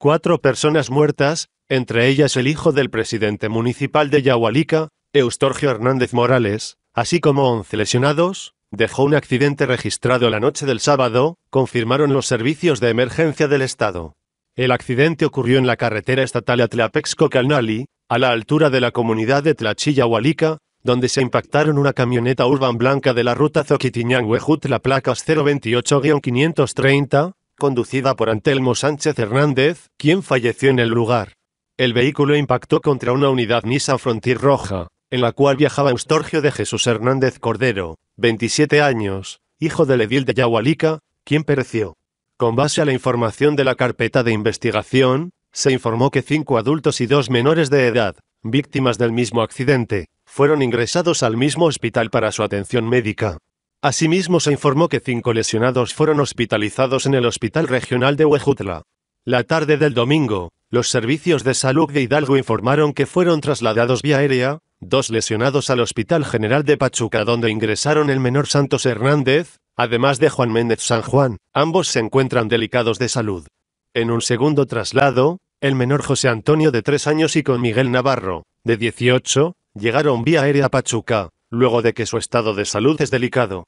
Cuatro personas muertas, entre ellas el hijo del presidente municipal de Yahualica, Eustorgio Hernández Morales, así como 11 lesionados, dejó un accidente registrado la noche del sábado, confirmaron los servicios de emergencia del Estado. El accidente ocurrió en la carretera estatal Atlapexco-Calnali, a la altura de la comunidad de Tlachilla-Hualica, donde se impactaron una camioneta urban blanca de la ruta Zoquitiñán-Huejut, la placa 028-530, conducida por Antelmo Sánchez Hernández, quien falleció en el lugar. El vehículo impactó contra una unidad Nissan Frontier roja, en la cual viajaba Eustorgio de Jesús Hernández Cordero, 27 años, hijo del edil de Yahualica, quien pereció. Con base a la información de la carpeta de investigación, se informó que cinco adultos y dos menores de edad, víctimas del mismo accidente, fueron ingresados al mismo hospital para su atención médica. Asimismo se informó que cinco lesionados fueron hospitalizados en el Hospital Regional de Huejutla. La tarde del domingo, los servicios de salud de Hidalgo informaron que fueron trasladados vía aérea, dos lesionados al Hospital General de Pachuca donde ingresaron el menor Santos Hernández, además de Juan Méndez San Juan, ambos se encuentran delicados de salud. En un segundo traslado, el menor José Antonio de 3 años y con Miguel Navarro, de 18, llegaron vía aérea a Pachuca, luego de que su estado de salud es delicado.